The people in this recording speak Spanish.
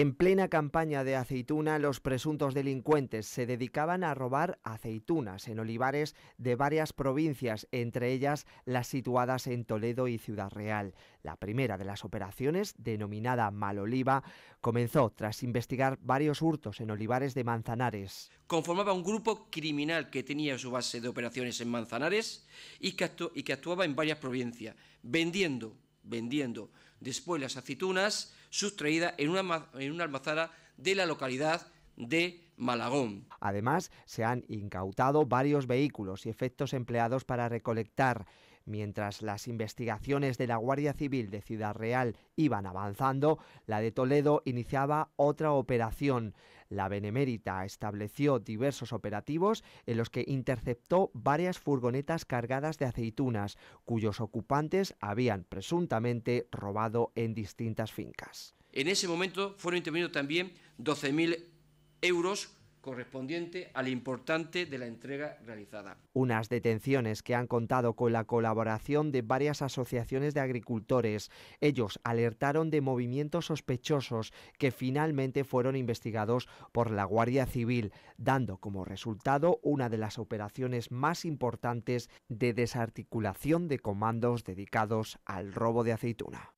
En plena campaña de aceituna, los presuntos delincuentes se dedicaban a robar aceitunas en olivares de varias provincias, entre ellas las situadas en Toledo y Ciudad Real. La primera de las operaciones, denominada Maloliva, comenzó tras investigar varios hurtos en olivares de Manzanares. Conformaba un grupo criminal que tenía su base de operaciones en Manzanares y que, actuaba en varias provincias, vendiendo vendiendo después las aceitunas sustraídas en una, en una almazara de la localidad de Malagón. Además, se han incautado varios vehículos y efectos empleados para recolectar Mientras las investigaciones de la Guardia Civil de Ciudad Real iban avanzando, la de Toledo iniciaba otra operación. La Benemérita estableció diversos operativos en los que interceptó varias furgonetas cargadas de aceitunas, cuyos ocupantes habían presuntamente robado en distintas fincas. En ese momento fueron intervenidos también 12.000 euros correspondiente al importante de la entrega realizada. Unas detenciones que han contado con la colaboración de varias asociaciones de agricultores. Ellos alertaron de movimientos sospechosos que finalmente fueron investigados por la Guardia Civil, dando como resultado una de las operaciones más importantes de desarticulación de comandos dedicados al robo de aceituna.